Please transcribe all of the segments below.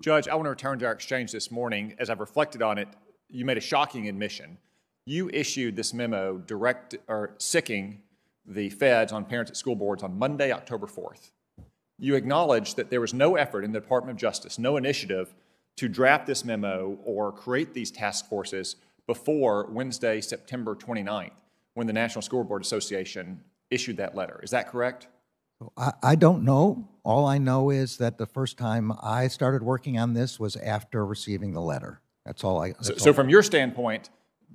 Judge, I want to return to our exchange this morning. As I've reflected on it, you made a shocking admission. You issued this memo direct or sicking the feds on parents at school boards on Monday, October 4th. You acknowledged that there was no effort in the Department of Justice, no initiative to draft this memo or create these task forces before Wednesday, September 29th, when the National School Board Association issued that letter. Is that correct? I, don't know. All I know is that the first time I started working on this was after receiving the letter. That's all I. That's so, all so, from your standpoint,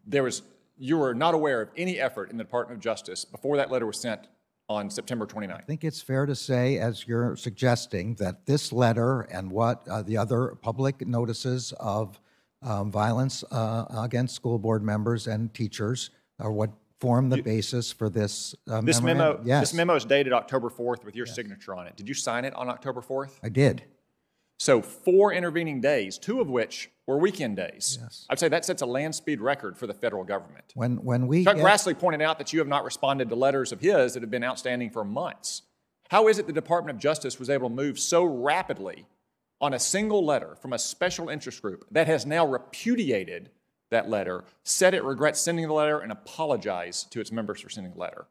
there was you were not aware of any effort in the Department of Justice before that letter was sent on September 29th. I think it's fair to say, as you're suggesting, that this letter and what uh, the other public notices of um, violence uh, against school board members and teachers are what form the you, basis for this uh, this memo. Yes. This memo is dated October 4th with your yes. signature on it. Did you sign it on October 4th? I did. So four intervening days, two of which were weekend days. Yes. I'd say that sets a land speed record for the federal government. When when we Chuck get... Grassley pointed out that you have not responded to letters of his that have been outstanding for months. How is it the Department of Justice was able to move so rapidly on a single letter from a special interest group that has now repudiated that letter, said it regrets sending the letter, and apologized to its members for sending the letter.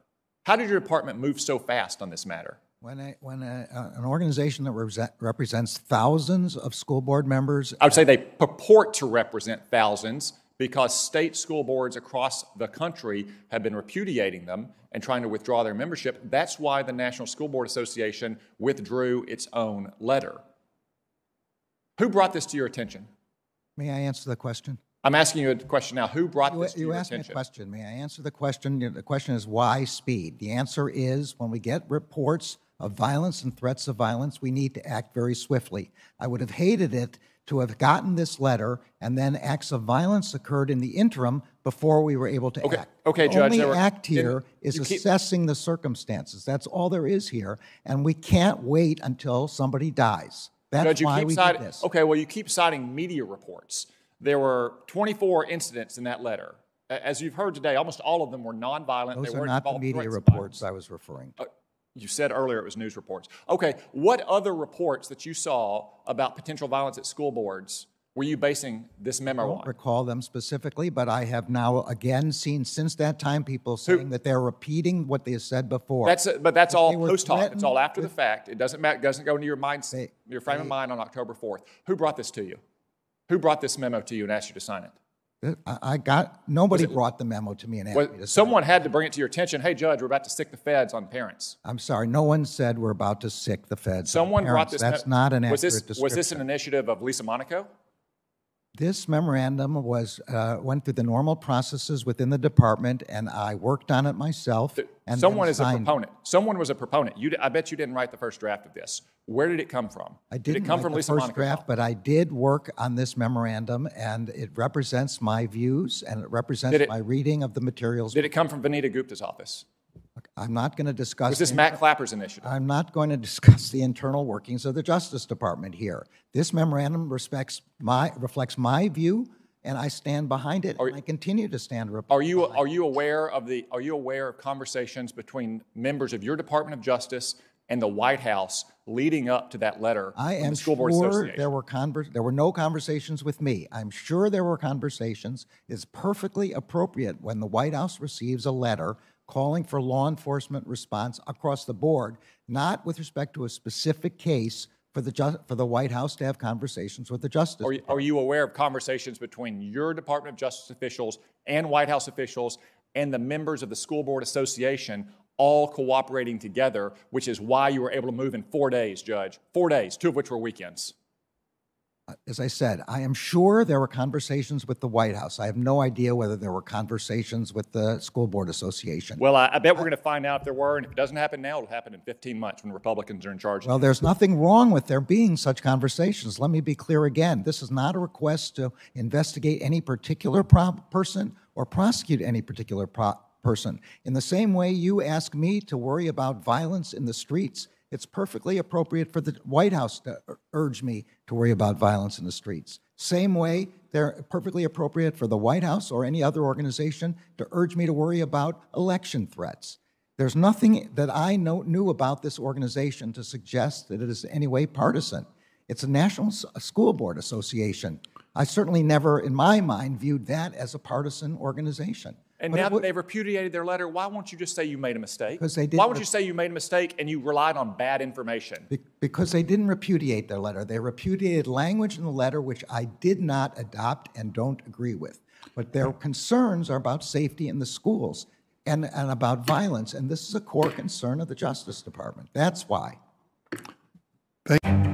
How did your department move so fast on this matter? When, a, when a, uh, an organization that represents thousands of school board members. I would say they purport to represent thousands because state school boards across the country have been repudiating them and trying to withdraw their membership. That's why the National School Board Association withdrew its own letter. Who brought this to your attention? May I answer the question? I'm asking you a question now. Who brought you, this to you your attention? You asked me a question. May I answer the question? The question is why speed? The answer is when we get reports of violence and threats of violence, we need to act very swiftly. I would have hated it to have gotten this letter and then acts of violence occurred in the interim before we were able to okay. act. Okay, the Judge. The only were, act here is assessing the circumstances. That's all there is here. And we can't wait until somebody dies. That's Judge, why we citing, did this. Okay, well, you keep citing media reports. There were 24 incidents in that letter. As you've heard today, almost all of them were nonviolent. Those they are not the media reports I was referring to. Uh, you said earlier it was news reports. Okay, what other reports that you saw about potential violence at school boards were you basing this memo I don't on? recall them specifically, but I have now again seen since that time people saying Who? that they're repeating what they said before. That's a, uh, but that's if all post hoc. It's all after the fact. It doesn't matter. Doesn't go into your mindset, your frame they, of mind on October fourth. Who brought this to you? Who brought this memo to you and asked you to sign it? I got nobody it, brought the memo to me and asked me to Someone it. had to bring it to your attention. Hey, judge, we're about to sick the feds on parents. I'm sorry, no one said we're about to sick the feds. Someone brought this. That's me- not an was accurate this, description. Was this an initiative of Lisa Monaco? this memorandum was uh, went through the normal processes within the department, and I worked on it myself. The, and someone is a proponent. Someone was a proponent. You, I bet you didn't write the first draft of this. Where did it come from? I didn't did it come from the Lisa first Monica draft, but I did work on this memorandum, and it represents my views and it represents it, my reading of the materials. Did it come from Vanita Gupta's office? I'm not going to discuss. Was this Matt Clapper's initiative? I'm not going to discuss the internal workings of the Justice Department here. This memorandum respects my reflects my view, and I stand behind it. Are, and I continue to stand. Are you are you aware of the Are you aware of conversations between members of your Department of Justice and the White House leading up to that letter. I am the School Board sure Association. there were conver- there were no conversations with me. I'm sure there were conversations. It's perfectly appropriate when the White House receives a letter calling for law enforcement response across the board, not with respect to a specific case for the ju- for the White House to have conversations with the Justice. Are you, are you aware of conversations between your Department of Justice officials and White House officials and the members of the School Board Association all cooperating together, which is why you were able to move in four days, Judge? Four days, two of which were weekends as I said, I am sure there were conversations with the White House. I have no idea whether there were conversations with the School Board Association. Well, I, I bet we're going to find out if there were, and if it doesn't happen now, it'll happen in 15 months when Republicans are in charge. Well, there's nothing wrong with there being such conversations. Let me be clear again. This is not a request to investigate any particular pro- person or prosecute any particular pro- person. In the same way you ask me to worry about violence in the streets it's perfectly appropriate for the White House to urge me to worry about violence in the streets. Same way, they're perfectly appropriate for the White House or any other organization to urge me to worry about election threats. There's nothing that I know, knew about this organization to suggest that it is in any way partisan. It's a National School Board Association. I certainly never, in my mind, viewed that as a partisan organization. And but now that they've repudiated their letter, why won't you just say you made a mistake? Because they did Why would you say you made a mistake and you relied on bad information? Be because they didn't repudiate their letter. They repudiated language in the letter which I did not adopt and don't agree with. But their concerns are about safety in the schools and, and about violence. And this is a core concern of the Justice Department. That's why. Thank